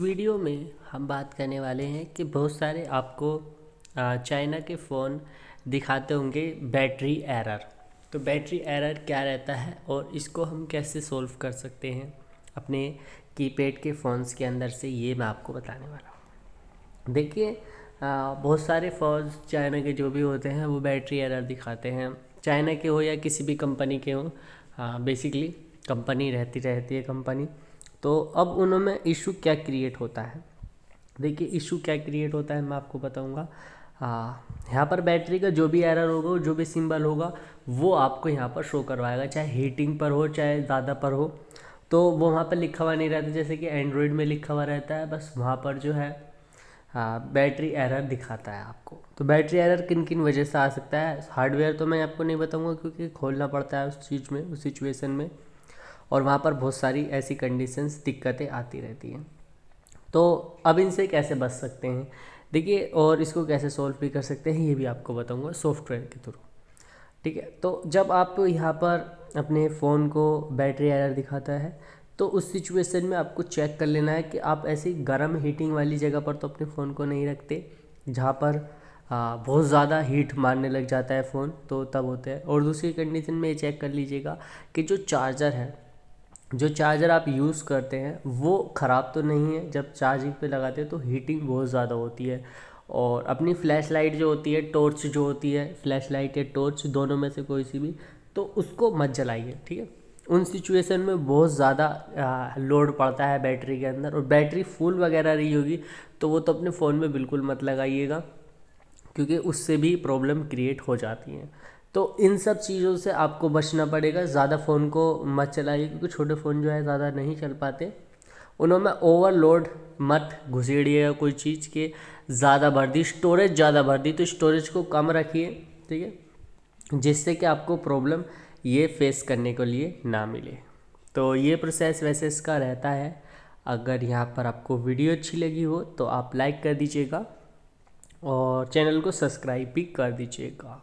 video में हम बात करने वाले हैं कि बहुत सारे आपको चाइना के फ़ोन दिखाते होंगे बैटरी एरर तो बैटरी एरर क्या रहता है और इसको हम कैसे सोल्व कर सकते हैं अपने कीपैड के फ़ोन्स के अंदर से ये मैं आपको बताने वाला हूँ देखिए बहुत सारे फ़ोन्स चाइना के जो भी होते हैं वो बैटरी एरर दिखाते हैं चाइना के हो या किसी भी कंपनी के हों बेसिकली कंपनी रहती रहती है कंपनी तो अब उनमें इशू क्या क्रिएट होता है देखिए इशू क्या क्रिएट होता है मैं आपको बताऊंगा यहाँ पर बैटरी का जो भी एरर होगा जो भी सिंबल होगा वो आपको यहाँ पर शो करवाएगा चाहे हीटिंग पर हो चाहे ज़्यादा पर हो तो वो वहाँ पर लिखा हुआ नहीं रहता जैसे कि एंड्रॉयड में लिखा हुआ रहता है बस वहाँ पर जो है आ, बैटरी एरर दिखाता है आपको तो बैटरी एरर किन किन वजह से आ सकता है हार्डवेयर तो मैं आपको नहीं बताऊँगा क्योंकि खोलना पड़ता है उस चीज़ में उस सिचुएसन में और वहाँ पर बहुत सारी ऐसी कंडीशंस दिक्कतें आती रहती हैं तो अब इनसे कैसे बच सकते हैं देखिए और इसको कैसे सॉल्व भी कर सकते हैं ये भी आपको बताऊंगा सॉफ्टवेयर के थ्रू ठीक है तो जब आप यहाँ पर अपने फ़ोन को बैटरी एरर दिखाता है तो उस सिचुएशन में आपको चेक कर लेना है कि आप ऐसी गर्म हीटिंग वाली जगह पर तो अपने फ़ोन को नहीं रखते जहाँ पर बहुत ज़्यादा हीट मारने लग जाता है फ़ोन तो तब होता है और दूसरी कंडीशन में ये चेक कर लीजिएगा कि जो चार्जर है जो चार्जर आप यूज़ करते हैं वो ख़राब तो नहीं है जब चार्जिंग पे लगाते हैं तो हीटिंग बहुत ज़्यादा होती है और अपनी फ्लैश लाइट जो होती है टॉर्च जो होती है फ्लैश लाइट या टॉर्च दोनों में से कोई सी भी तो उसको मत जलाइए ठीक है उन सिचुएशन में बहुत ज़्यादा लोड पड़ता है बैटरी के अंदर और बैटरी फुल वगैरह रही होगी तो वो तो अपने फ़ोन में बिल्कुल मत लगाइएगा क्योंकि उससे भी प्रॉब्लम क्रिएट हो जाती है तो इन सब चीज़ों से आपको बचना पड़ेगा ज़्यादा फ़ोन को मत चलाइए क्योंकि छोटे फ़ोन जो है ज़्यादा नहीं चल पाते उनमें ओवरलोड मत घुसेड़िएगा कोई चीज़ के ज़्यादा भर दी स्टोरेज ज़्यादा भर दी तो स्टोरेज को कम रखिए ठीक है जिससे कि आपको प्रॉब्लम ये फेस करने के लिए ना मिले तो ये प्रोसेस वैसे इसका रहता है अगर यहाँ पर आपको वीडियो अच्छी लगी हो तो आप लाइक कर दीजिएगा और चैनल को सब्सक्राइब भी कर दीजिएगा